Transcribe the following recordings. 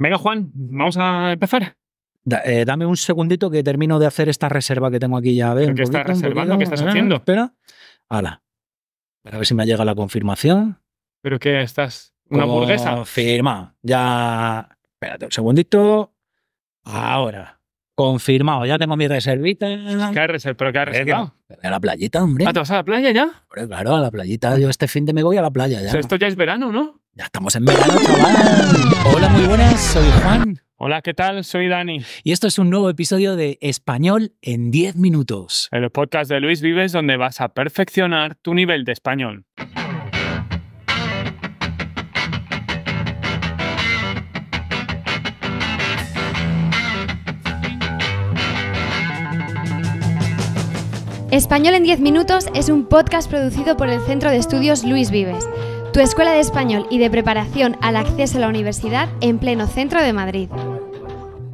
Venga, Juan, vamos a empezar. Eh, dame un segundito que termino de hacer esta reserva que tengo aquí ya. ¿Qué estás reservando? ¿Qué estás eh, haciendo? espera. A ver si me llega la confirmación. ¿Pero qué estás? ¿Una hamburguesa? Firma. Ya. Espérate un segundito. Ahora. Confirmado. Ya tengo mi reservita. ¿Qué reserva? ¿Pero qué reserva? A la playita, hombre. ¿Ah, a la playa ya? claro, a la playita. Yo este fin de me voy a la playa ya. esto ya es verano, ¿no? Ya estamos en verano, Hola, muy buenas, soy Juan. Hola, ¿qué tal? Soy Dani. Y esto es un nuevo episodio de Español en 10 minutos. El podcast de Luis Vives donde vas a perfeccionar tu nivel de español. Español en 10 minutos es un podcast producido por el Centro de Estudios Luis Vives tu escuela de español y de preparación al acceso a la universidad en pleno centro de Madrid.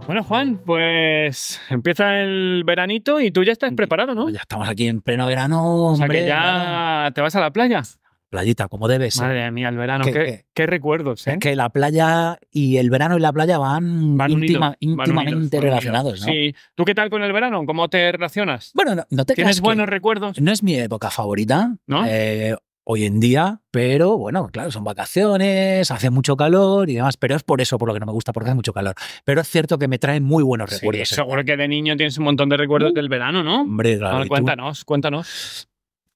Bueno, Juan, pues empieza el veranito y tú ya estás preparado, ¿no? Ya estamos aquí en pleno verano, hombre. que ya te vas a la playa. Playita, como debes. Madre mía, el verano, qué, recuerdos, ¿eh? Es que la playa y el verano y la playa van, íntimamente relacionados, ¿no? Sí. ¿Tú qué tal con el verano? ¿Cómo te relacionas? Bueno, no, te ¿Tienes buenos recuerdos? No es mi época favorita. ¿No? Eh, hoy en día, pero bueno, claro, son vacaciones, hace mucho calor y demás, pero es por eso por lo que no me gusta, porque hace mucho calor. Pero es cierto que me trae muy buenos recuerdos. ¿eh? seguro que de niño tienes un montón de recuerdos uh. del verano, ¿no? Hombre, claro. cuéntanos, cuéntanos.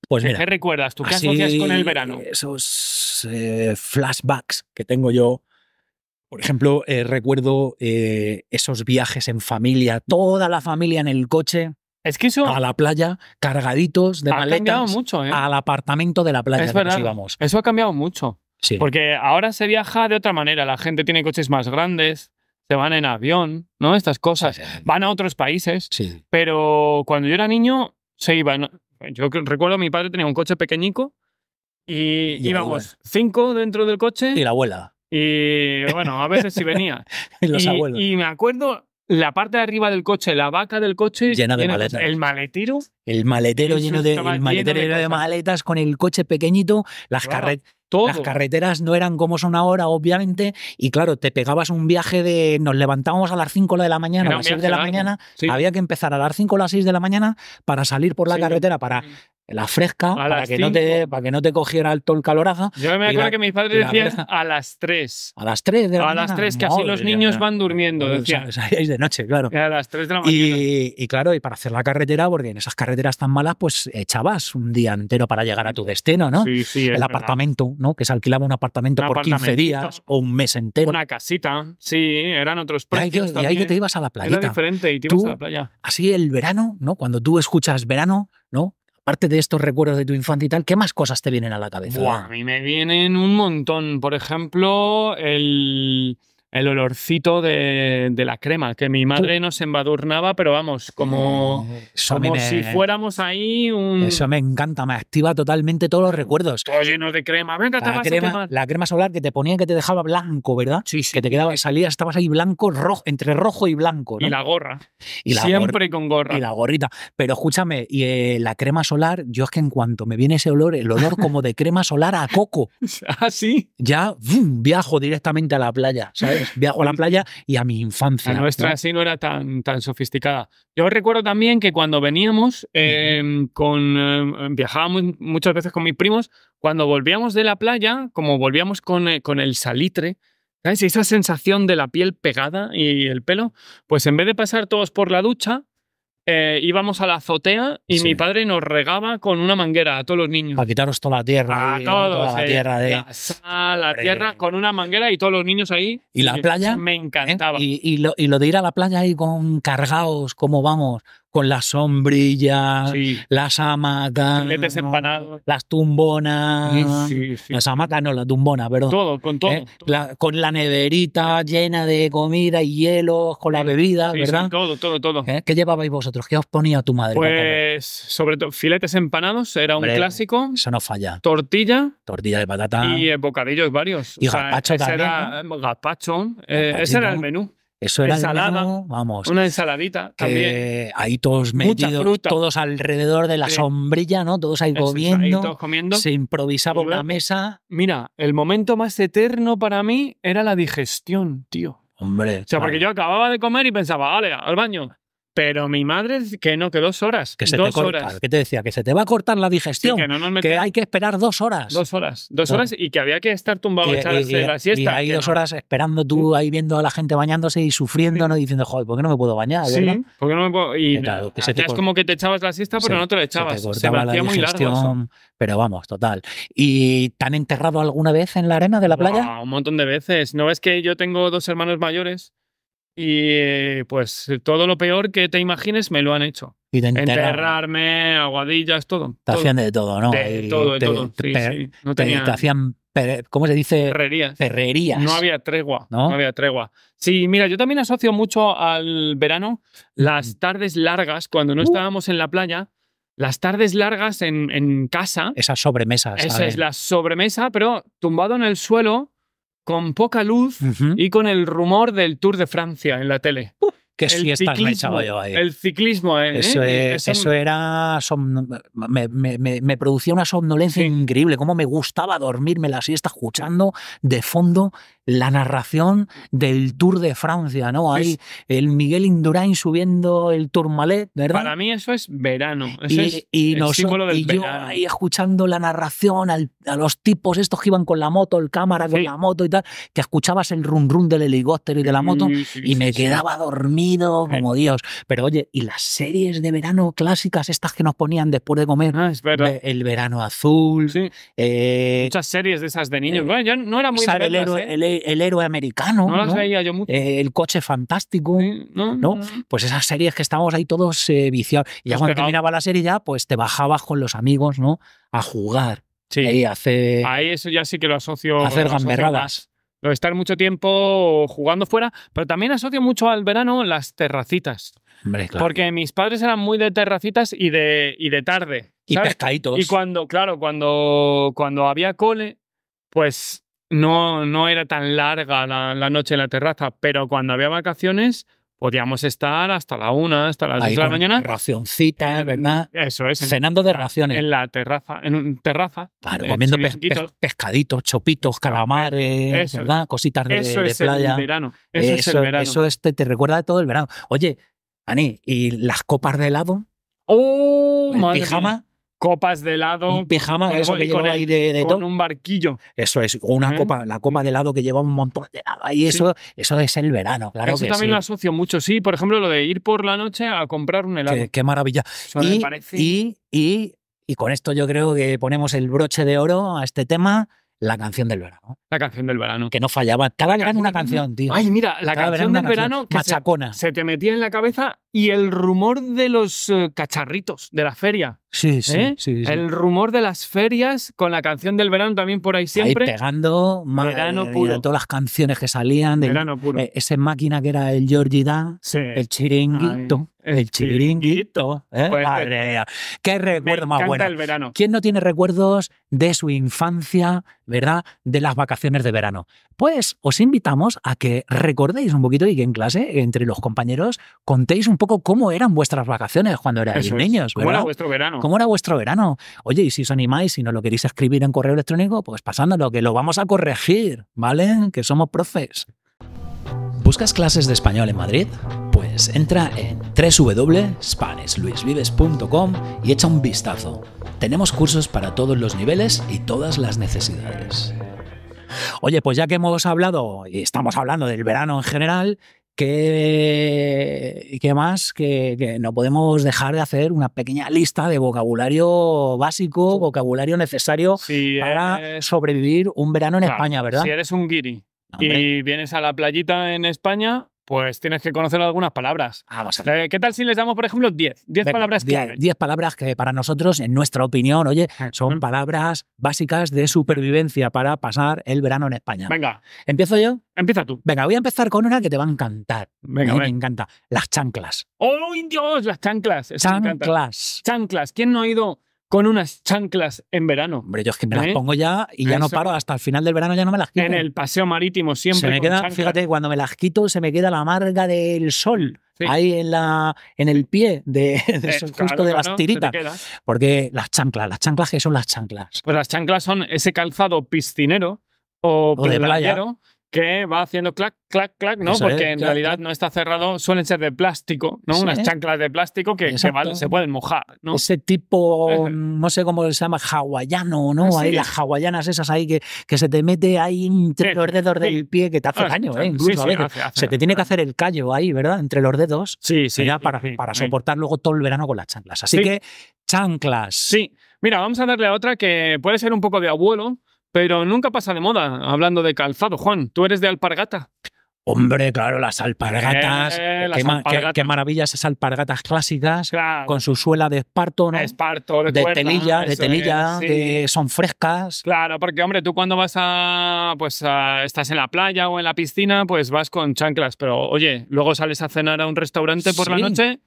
Pues ¿Qué recuerdas tú? ¿Qué asocias con el verano? Esos eh, flashbacks que tengo yo. Por ejemplo, eh, recuerdo esos viajes en familia, toda la familia en el coche es A la playa, cargaditos de maletas. ¿eh? Al apartamento de la playa nos íbamos. Eso ha cambiado mucho. Sí. Porque ahora se viaja de otra manera. La gente tiene coches más grandes, se van en avión, ¿no? Estas cosas. Van a otros países. Sí. Pero cuando yo era niño, se iban. Yo recuerdo mi padre tenía un coche pequeñico y, íbamos cinco dentro del coche. Y la abuela. Y bueno, a veces sí venía. y los abuelos. Y me acuerdo la parte de arriba del coche, la vaca del coche. Llena de maletas. El maletero. El maletero lleno de. maletero de, maletas con el coche pequeñito, las, carretas. Las carreteras no eran como son ahora, obviamente, y claro, te pegabas un viaje de nos levantábamos a las 5 de la mañana, a las 6 de la mañana, había que empezar a las 5 o las 6 de la mañana para salir por la carretera, para mm. la fresca, para que, no te, para que no te cogiera el el calorazo Yo me acuerdo que mis padres decían a las 3. A las 3 de la mañana. A las 3, que así los niños van durmiendo, pues, Decía decían. de noche, claro. A las 3 de la mañana. Y, y, claro, y para hacer la carretera, porque en esas carreteras tan malas, pues echabas un día entero para llegar a tu destino, ¿no? Sí, sí. El apartamento, que se alquilaba un apartamento por 15 días o un mes entero. Una casita, sí, eran otros precios. Y ahí, que te ibas a la playa. Era diferente y te ibas a la playa. Así el verano, ¿no? Cuando tú escuchas verano, ¿no? Aparte de estos recuerdos de tu infancia y tal, ¿qué más cosas te vienen a la cabeza? a mí me vienen un montón. Por ejemplo, el el olorcito de, de, la crema, que mi madre nos embadurnaba, pero vamos, como, como si fuéramos ahí Eso me encanta, me activa totalmente todos los recuerdos. Todo lleno de crema, venga, la crema, La crema solar que te ponía que te dejaba blanco, ¿verdad? Sí, Que te quedaba, salías, estabas ahí blanco, rojo, entre rojo y blanco. ¿no? Y la gorra. Y Siempre con gorra. Y la gorrita. Pero escúchame, y eh, la crema solar, yo es que en cuanto me viene ese olor, el olor como de crema solar a coco. ¿Ah, sí? Ya, viajo directamente a la playa, ¿sabes? Viajo a la playa y a mi infancia. La nuestra así no era tan, tan sofisticada. Yo recuerdo también que cuando veníamos, em, con, em, viajábamos muchas veces con mis primos, cuando volvíamos de la playa, como volvíamos con, eh, con el salitre, ¿sabes? Esa sensación de la piel pegada y el pelo, pues en vez de pasar todos por la ducha, eh, íbamos a la azotea y mi padre nos regaba con una manguera a todos los niños. Para quitaros toda la tierra. A todos, toda la tierra de... La, tierra con una manguera y todos los niños ahí. ¿Y la playa? Me ¿Eh? encantaba. ¿Y, lo, ¿Y, lo, de ir a la playa ahí con cargados, ¿cómo vamos? con las sombrilla, las hamacas, las tumbonas, las hamacas no, las tumbonas, pero. Todo, con todo. Eh, con la neverita llena de comida y hielos, con la bebida, ¿verdad? todo, todo, todo. Eh, ¿Qué llevabais vosotros? ¿Qué os ponía tu madre? Pues, sobre todo, filetes empanados, era un clásico. Eso no falla. Tortilla. Tortilla de patata. Y bocadillos varios. Y eh, gazpacho. ese era el menú. Eso era Ensalada, vamos. Una ensaladita también. Ahí todos metidos, todos alrededor de la sombrilla, ¿no? Todos ahí, comiendo, Se improvisaba una mesa. Mira, el momento más eterno para mí era la digestión, tío. Hombre. O sea, porque yo acababa de comer y pensaba, vale, al baño. Pero mi madre que no, que dos horas. Que se te decía? Que se te va a cortar la digestión. que, hay que esperar dos horas. Dos horas. Dos horas y que había que estar tumbado y, echarse la siesta. Y hay dos horas esperando tú ahí viendo a la gente bañándose y sufriendo, ¿no? diciendo, joder, ¿por qué no me puedo bañar? Sí, ¿por qué no me puedo? Y como que te echabas la siesta, pero no te la echabas. Se, te Pero vamos, total. ¿Y te han enterrado alguna vez en la arena de la playa? un montón de veces. ¿No ves que yo tengo dos hermanos mayores? Y pues todo lo peor que te imagines me lo han hecho. Y Enterrarme, aguadillas, todo. Te hacían de todo, ¿no? De, todo, todo. Te hacían, ¿cómo se dice? Perrerías. No había tregua, ¿no? había tregua. Sí, mira, yo también asocio mucho al verano las tardes largas, cuando no uh. estábamos en la playa, las tardes largas en, en casa. Esas sobremesas. Esa es la sobremesa, pero tumbado en el suelo con poca luz y con el rumor del Tour de Francia en la tele. ¿Qué el fiestas ciclismo, me yo ahí? El ciclismo, ¿eh? Eso, eh, era. me, producía una somnolencia increíble. Cómo me gustaba dormirme la siesta escuchando de fondo la narración del Tour de Francia, ¿no? Ahí el Miguel Indurain subiendo el Tourmalet, ¿verdad? Para mí eso es verano. y, y yo ahí escuchando la narración a los tipos estos que iban con la moto, el cámara con la moto y tal, que escuchabas el rum rum del helicóptero y de la moto y me quedaba dormido como Dios. Pero oye, ¿y las series de verano clásicas, estas que nos ponían después de comer? Ah, el verano azul. Eh, Muchas series de esas de niños. Eh, yo no era muy ¿eh? el, héroe, americano. el coche fantástico. No, Pues esas series que estábamos ahí todos viciados. Y ya pues cuando terminaba la serie ya, pues te bajabas con los amigos, ¿no? A jugar. Sí. Ahí Ahí eso ya sí que lo asocio. Hacer gamberradas lo estar mucho tiempo jugando fuera, pero también asocio mucho al verano las terracitas. Porque mis padres eran muy de terracitas y de, de tarde. Y pescaditos. Y cuando, claro, cuando, cuando había cole, pues no, no era tan larga la noche en la terraza, pero cuando había vacaciones, podíamos estar hasta la una, hasta las dos de la mañana. Racioncita, eh, ¿verdad? Eso es. Cenando de raciones. En la terraza, en terraza. comiendo pescaditos, chopitos, calamares, ¿verdad? Cositas de, eso es playa. El verano. Eso, es el verano. Eso este, te recuerda de todo el verano. Oye, Ani, ¿y las copas de helado? ¡Oh! ¿El copas de helado. Un pijama, eso que lleva ahí de, un barquillo. Eso es, una copa, la copa de helado que lleva un montón de helado ahí, eso, eso es el verano, claro eso también lo asocio mucho, sí, por ejemplo, lo de ir por la noche a comprar un helado. Qué, maravilla. y, Y, con esto yo creo que ponemos el broche de oro a este tema la canción del verano. La canción del verano. Que no fallaba. Cada verano una canción, tío. Ay, mira, la canción del verano que se, te metía en la cabeza y el rumor de los eh, cacharritos de la feria. Sí, ¿eh? sí, sí, El rumor de las ferias con la canción del verano también por ahí siempre. Ahí pegando verano eh, puro. todas las canciones que salían. De, verano puro. ese máquina que era el Georgie Dan, el chiringuito. El chiringuito. Pues, Madre mía. Qué recuerdo más bueno. El verano. ¿Quién no tiene recuerdos de su infancia, verdad? De las vacaciones de verano. Pues os invitamos a que recordéis un poquito y que en clase, entre los compañeros, contéis un poco cómo eran vuestras vacaciones cuando erais niños. ¿Cómo era vuestro verano? ¿Cómo era vuestro verano? Oye, y si os animáis, y no lo queréis escribir en correo electrónico, pues pasándolo, que lo vamos a corregir, ¿vale? Que somos profes. ¿Buscas clases de español en Madrid? Pues entra en www.spanishluisvives.com y echa un vistazo. Tenemos cursos para todos los niveles y todas las necesidades. Oye, pues ya que hemos hablado y estamos hablando del verano en general, ¿Qué, qué más? Que, no podemos dejar de hacer una pequeña lista de vocabulario básico, vocabulario necesario eh, para sobrevivir un verano en España, ¿verdad? Si eres un guiri y vienes a la playita en España, pues tienes que conocer algunas palabras. Ah, eh, ¿Qué tal si les damos, por ejemplo, 10? 10 palabras que. palabras que para nosotros, en nuestra opinión, oye, ah, son palabras básicas de supervivencia para pasar el verano en España. Venga. ¿Empiezo yo? Empieza tú. Venga, voy a empezar con una que te va a encantar. Venga, eh, Me encanta. Las chanclas. ¡Oh, Dios! Las chanclas. chanclas. Chanclas. ¿Quién no ha ido con unas chanclas en verano. Hombre, yo es que me las ¿Eh? pongo ya y ya no paro. Hasta el final del verano ya no me las quito. En el paseo marítimo siempre. Se me queda, fíjate, cuando me las quito se me queda la amarga del sol. Ahí en, la, en el pie de, eh, justo de las tiritas. Porque las chanclas, las chanclas, que son las chanclas? Pues las chanclas son ese calzado piscinero o, o de playa que va haciendo clac, clac, clac, ¿no? Porque en realidad no está cerrado, suelen ser de plástico, ¿no? Unas chanclas de plástico que, se pueden mojar, ¿no? Ese tipo, no sé cómo se llama, hawaiano, ¿no? Ah, hay las hawaianas esas ahí que, que se te mete ahí entre los dedos del pie que te hace ah, daño, ¿eh? Incluso a se te tiene que hacer el callo ahí, ¿verdad? Entre los dedos. Sí, para, para soportar luego todo el verano con las chanclas. Así que, chanclas. Sí. Mira, vamos a darle a otra que puede ser un poco de abuelo, pero nunca pasa de moda hablando de calzado. Juan, tú eres de alpargata. Hombre, claro, las alpargatas. Eh, qué, maravillas esas alpargatas clásicas con su suela de esparto, ¿no? Esparto, de tenilla, telilla, de telilla, son frescas. Claro, porque hombre, tú cuando vas a, pues estás en la playa o en la piscina, pues vas con chanclas, pero oye, luego sales a cenar a un restaurante por la noche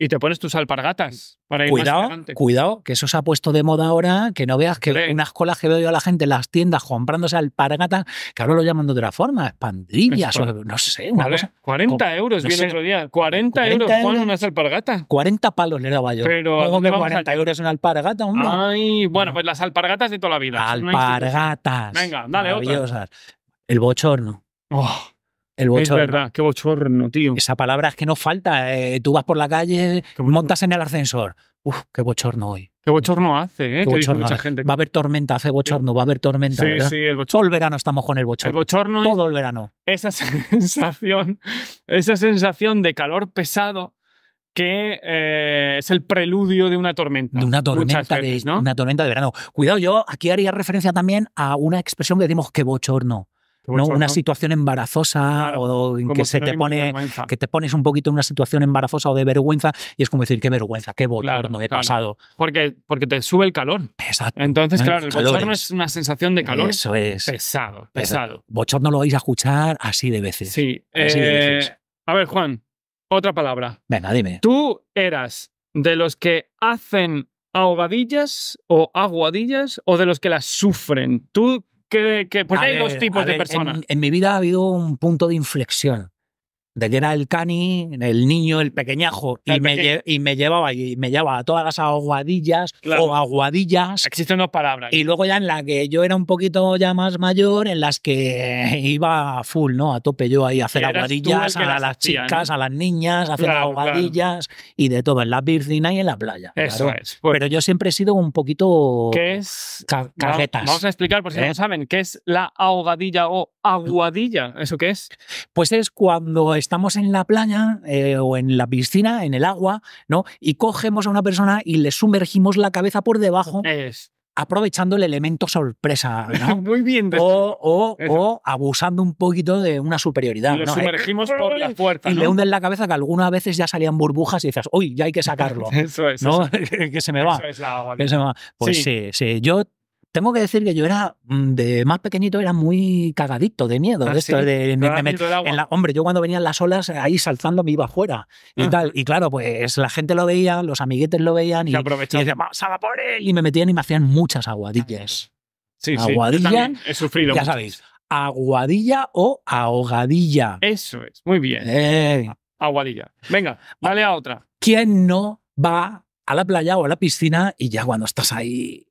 y te pones tus alpargatas para ir cuidado, más elegante. Cuidado, que eso se ha puesto de moda ahora, que no veas que unas colas que veo yo a la gente en las tiendas comprándose alpargatas, que ahora lo llaman de otra forma, pandillas, o, no sé, una cosa. 40 euros viene otro día. 40, euros, con unas alpargatas. 40 palos le daba yo. Pero, Luego 40 euros una alpargata, hombre. Ay, bueno, pues las alpargatas de toda la vida. Alpargatas. Venga, dale otra. El bochorno. Oh. Es verdad, qué bochorno, tío. Esa palabra es que no falta. Eh, tú vas por la calle, montas en el ascensor. Uf, qué bochorno hoy. Qué bochorno hace, ¿eh? Qué bochorno mucha gente. Va a haber tormenta, hace bochorno, va a haber tormenta. Sí, sí, el bochorno. Todo el verano estamos con el bochorno. El bochorno. Todo el verano. Esa sensación, esa sensación de calor pesado que eh, es el preludio de una tormenta. De una tormenta, de, una tormenta de verano. Cuidado, yo aquí haría referencia también a una expresión que decimos qué bochorno una situación embarazosa o en que se te pone que te pones un poquito en una situación embarazosa o de vergüenza y es como decir qué vergüenza qué bochorno he pasado porque porque te sube el calor exacto entonces claro el bochorno es una sensación de calor eso es pesado pesado bochorno lo vais a escuchar así de veces sí eh, a ver Juan otra palabra venga dime tú eras de los que hacen ahogadillas o aguadillas o de los que las sufren tú que, pues hay dos tipos de personas. En, en mi vida ha habido un punto de inflexión de que era el cani, el niño, el pequeñajo, y, me llevaba y me llevaba a todas las aguadillas o aguadillas. Existen dos palabras. Y luego ya en la que yo era un poquito ya más mayor, en las que iba full, ¿no? A tope yo ahí a hacer aguadillas a las, chicas, a las niñas, a hacer aguadillas y de todo, en la piscina y en la playa. Eso es. Pues Pero yo siempre he sido un poquito... ¿Qué es? Vamos a explicar, por si no ¿eh? saben, ¿qué es la ahogadilla o aguadilla? ¿Eso qué es? Pues es cuando estamos en la playa eh, o en la piscina, en el agua, ¿no? Y cogemos a una persona y le sumergimos la cabeza por debajo. aprovechando el elemento sorpresa, ¿no? Muy bien. O, o, o, abusando un poquito de una superioridad. Y lo eh, sumergimos por la puerta. Y le hunden la cabeza que algunas veces ya salían burbujas y dices, uy, ya hay que sacarlo. eso es. ¿no? que se me va. Eso es la agua. Que se me va. Pues sí. sí. Tengo que decir que yo era, mm, de más pequeñito, era muy cagadito de miedo. Ah, de esto, de, en hombre, yo cuando venían las olas, ahí saltando me iba afuera. Y, ah. tal. y claro, pues la gente lo veía, los amiguetes lo veían y, y decían, por él. Y me metían y me hacían muchas aguadillas. Sí, aguadilla, sí. He sufrido. Ya sabéis, aguadilla o ahogadilla. Eso es, muy bien. Eh. Aguadilla. Venga, dale a otra. ¿Quién no va a la playa o a la piscina y ya cuando estás ahí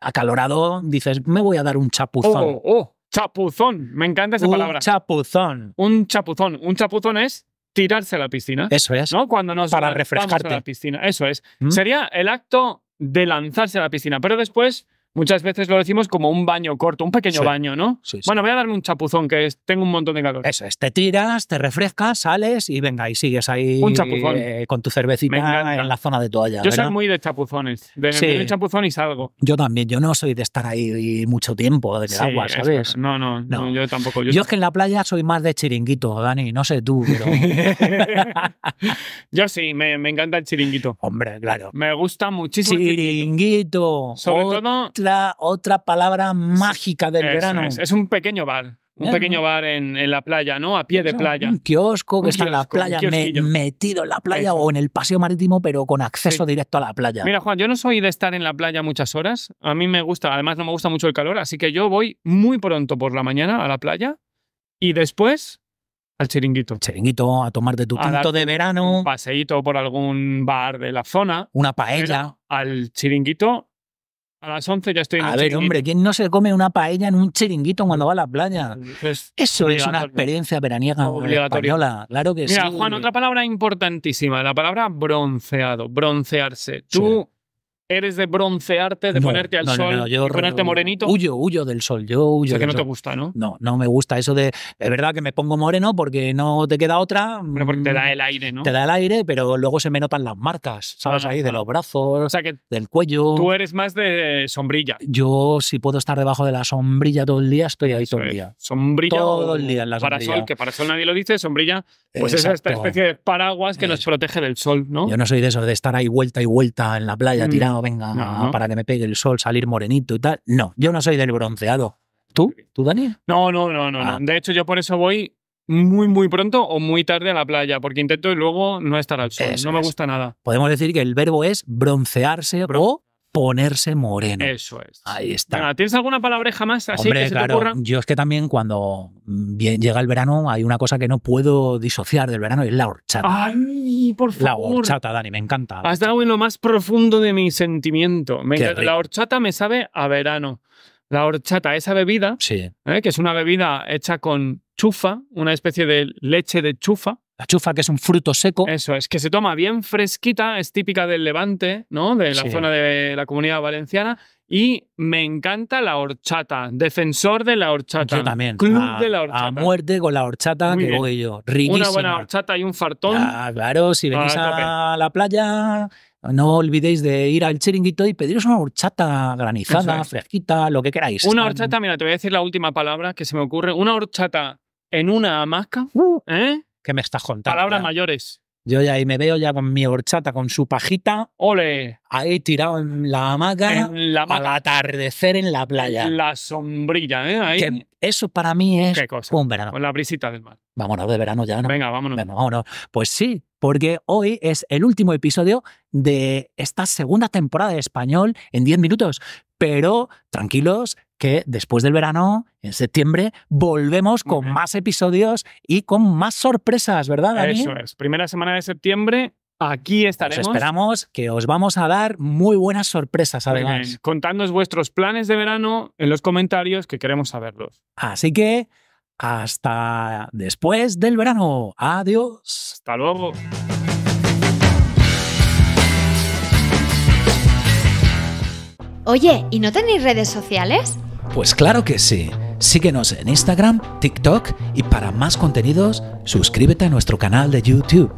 acalorado, dices, me voy a dar un chapuzón. Oh, chapuzón, me encanta esa palabra. Un chapuzón. Un chapuzón. Un chapuzón es tirarse a la piscina. Eso es. ¿No? Cuando nos para refrescarte a la piscina. Eso es. ¿Mm? Sería el acto de lanzarse a la piscina, pero después Muchas veces lo decimos como un baño corto, un pequeño baño, ¿no? Bueno, voy a darme un chapuzón, que es, tengo un montón de calor. Eso es, te tiras, te refrescas, sales y venga, y sigues ahí eh, con tu cervecita en la zona de toalla. Yo soy muy de chapuzones, de, un chapuzón y salgo. Yo también, yo no soy de estar ahí mucho tiempo en agua, ¿sabes? No, no, yo tampoco. Yo, es que en la playa soy más de chiringuito, Dani, no sé tú, pero... yo sí, me, me, encanta el chiringuito. Hombre, claro. Me gusta muchísimo. Chiringuito. Sobre todo otra palabra mágica del verano. Es. un pequeño bar un pequeño bar en, la playa, ¿no? A pie de playa. Un kiosco que está en la playa, metido en la playa o en el paseo marítimo, pero con acceso directo a la playa. Mira, Juan, yo no soy de estar en la playa muchas horas. A mí me gusta, además no me gusta mucho el calor, así que yo voy muy pronto por la mañana a la playa y después al chiringuito. Chiringuito, a tomar de tu tinto de verano. Un paseíto por algún bar de la zona. Una paella. Al chiringuito a las 11 ya estoy en A ver, hombre, ¿quién no se come una paella en un chiringuito cuando va a la playa? Pues, Eso es una experiencia veraniega española, claro que Mira, sí. Mira, Juan, otra palabra importantísima, la palabra bronceado, broncearse. Tú ¿Eres de broncearte, de ponerte al sol, ponerte morenito? Huyo, huyo del sol, yo huyo. O sea que no te gusta, ¿no? No, no me gusta eso de. Es verdad que me pongo moreno porque no te queda otra. porque te mm, da el aire, ¿no? Te da el aire, pero luego se me notan las marcas, ¿sabes? Ahí, de los brazos, o sea que del cuello. Tú eres más de sombrilla. Yo, si puedo estar debajo de la sombrilla todo el día, estoy ahí todo el día. Sombrilla. Todo el día en la sombrilla. Parasol, que para sol nadie lo dice, sombrilla, pues es esta especie de paraguas que nos protege del sol, ¿no? Yo no soy de eso, de estar ahí vuelta y vuelta en la playa, mm. tirado venga, para que me pegue el sol, salir morenito y tal. No, yo no soy del bronceado. ¿Tú? ¿Tú, Dani? No, no, no, no. Ah. De hecho, yo por eso voy muy, muy pronto o muy tarde a la playa, porque intento luego no estar al sol. no me gusta nada. Podemos decir que el verbo es broncearse Bro. o ponerse moreno. Eso es. Ahí está. ¿Tienes alguna palabra más así Hombre, que se claro, Yo es que también cuando llega el verano hay una cosa que no puedo disociar del verano y es la horchata. ¡Ay, por favor! La horchata, Dani, me encanta. Has dado en lo más profundo de mi sentimiento. la horchata me sabe a verano. La horchata, esa bebida, ¿eh? que es una bebida hecha con chufa, una especie de leche de chufa, la chufa, que es un fruto seco. Eso es, que se toma bien fresquita, es típica del Levante, ¿no? De la zona de la comunidad valenciana. Y me encanta la horchata, defensor de la horchata. Yo también. Club de la horchata. A muerte con la horchata que voy yo. Riquísima. Una buena horchata y un fartón. claro, si venís a, la playa, no olvidéis de ir al chiringuito y pediros una horchata granizada, fresquita, lo que queráis. Una horchata, mira, te voy a decir la última palabra que se me ocurre. Una horchata en una hamaca, uh. ¿eh? que me estás contando? Palabras mayores. Yo ya ahí me veo ya con mi horchata, con su pajita. ¡Ole! Ahí tirado en la hamaca. En la Al atardecer en la playa. La sombrilla, ¿eh? eso para mí es un verano. Con la brisita del mar. Vámonos de verano ya, ¿no? Venga, vámonos. Venga, vámonos. Pues sí, porque hoy es el último episodio de esta segunda temporada de Español en 10 minutos. Pero tranquilos, que después del verano, en septiembre, volvemos con más episodios y con más sorpresas, ¿verdad, Eso es. Primera semana de septiembre, Aquí estaremos. esperamos que os vamos a dar muy buenas sorpresas, además. Bien, vuestros planes de verano en los comentarios, que queremos saberlos. Así que hasta después del verano. Adiós. Hasta luego. Oye, ¿y no tenéis redes sociales? Pues claro que sí. Síguenos en Instagram, TikTok y para más contenidos, suscríbete a nuestro canal de YouTube.